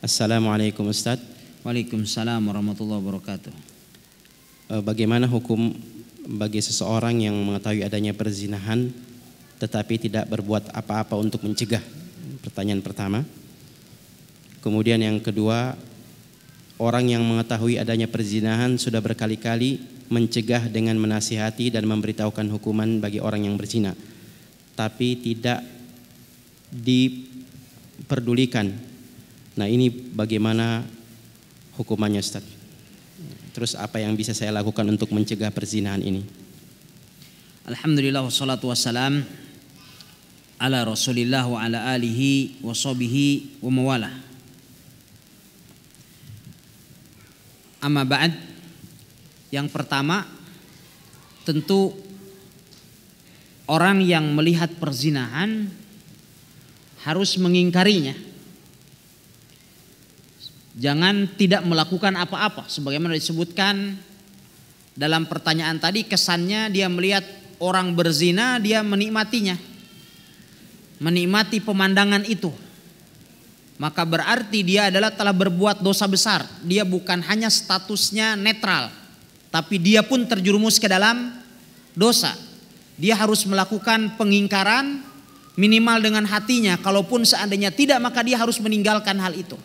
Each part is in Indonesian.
Assalamualaikum Ustaz. Waalaikumsalam warahmatullahi wabarakatuh. Eh, bagaimana hukum bagi seseorang yang mengetahui adanya perzinahan tetapi tidak berbuat apa-apa untuk mencegah? Pertanyaan pertama. Kemudian yang kedua, orang yang mengetahui adanya perzinahan sudah berkali-kali mencegah dengan menasihati dan memberitahukan hukuman bagi orang yang berzina, tapi tidak diperdulikan Nah ini bagaimana hukumannya Ustaz? Terus apa yang bisa saya lakukan untuk mencegah perzinahan ini? Alhamdulillah wassalatu wassalam ala rasulillah wa ala alihi wa sobihi wa mawalah. Amma ba'd yang pertama tentu orang yang melihat perzinahan harus mengingkarinya Jangan tidak melakukan apa-apa sebagaimana disebutkan dalam pertanyaan tadi kesannya dia melihat orang berzina dia menikmatinya. Menikmati pemandangan itu. Maka berarti dia adalah telah berbuat dosa besar. Dia bukan hanya statusnya netral, tapi dia pun terjerumus ke dalam dosa. Dia harus melakukan pengingkaran minimal dengan hatinya. Kalaupun seandainya tidak, maka dia harus meninggalkan hal itu.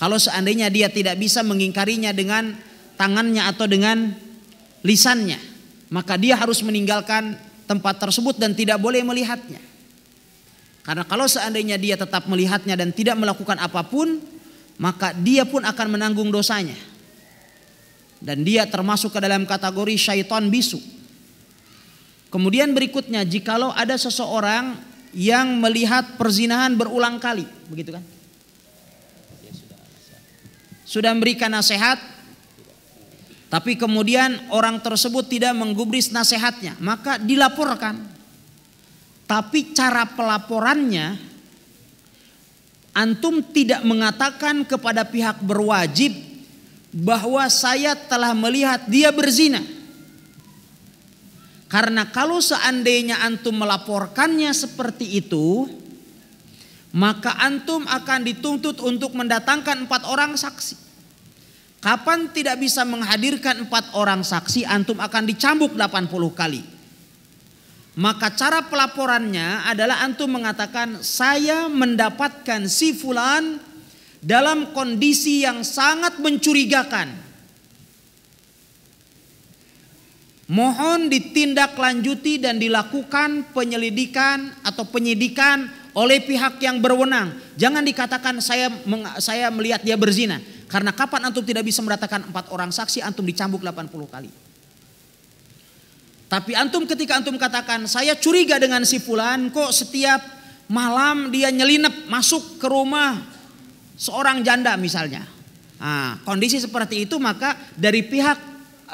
Kalau seandainya dia tidak bisa mengingkarinya dengan tangannya atau dengan lisannya, maka dia harus meninggalkan tempat tersebut dan tidak boleh melihatnya. Karena kalau seandainya dia tetap melihatnya dan tidak melakukan apapun, maka dia pun akan menanggung dosanya. Dan dia termasuk ke dalam kategori syaitan bisu. Kemudian berikutnya, jikalau ada seseorang yang melihat perzinahan berulang kali, begitu kan? sudah memberikan nasihat, tapi kemudian orang tersebut tidak menggubris nasihatnya, maka dilaporkan. Tapi cara pelaporannya, antum tidak mengatakan kepada pihak berwajib bahwa saya telah melihat dia berzina. Karena kalau seandainya antum melaporkannya seperti itu, maka antum akan dituntut untuk mendatangkan empat orang saksi. Kapan tidak bisa menghadirkan empat orang saksi, antum akan dicambuk 80 kali. Maka cara pelaporannya adalah antum mengatakan saya mendapatkan si fulan dalam kondisi yang sangat mencurigakan. Mohon ditindaklanjuti dan dilakukan penyelidikan atau penyidikan oleh pihak yang berwenang. Jangan dikatakan saya saya melihat dia berzina. Karena kapan antum tidak bisa meratakan empat orang saksi, antum dicambuk 80 kali. Tapi antum ketika antum katakan saya curiga dengan si fulan kok setiap malam dia nyelinap masuk ke rumah seorang janda misalnya. Nah, kondisi seperti itu maka dari pihak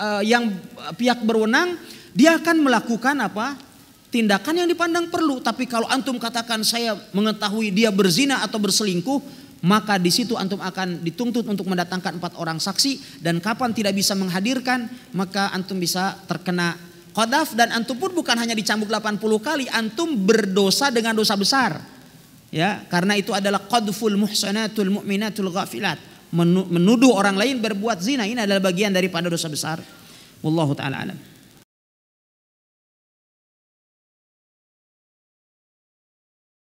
eh, yang pihak berwenang dia akan melakukan apa? tindakan yang dipandang perlu. Tapi kalau antum katakan saya mengetahui dia berzina atau berselingkuh, maka di situ antum akan dituntut untuk mendatangkan empat orang saksi dan kapan tidak bisa menghadirkan, maka antum bisa terkena kodaf dan antum pun bukan hanya dicambuk 80 kali, antum berdosa dengan dosa besar. Ya, karena itu adalah qadful muhsanatul mu'minatul ghafilat. Menuduh orang lain berbuat zina ini adalah bagian daripada dosa besar. Wallahu taala alam.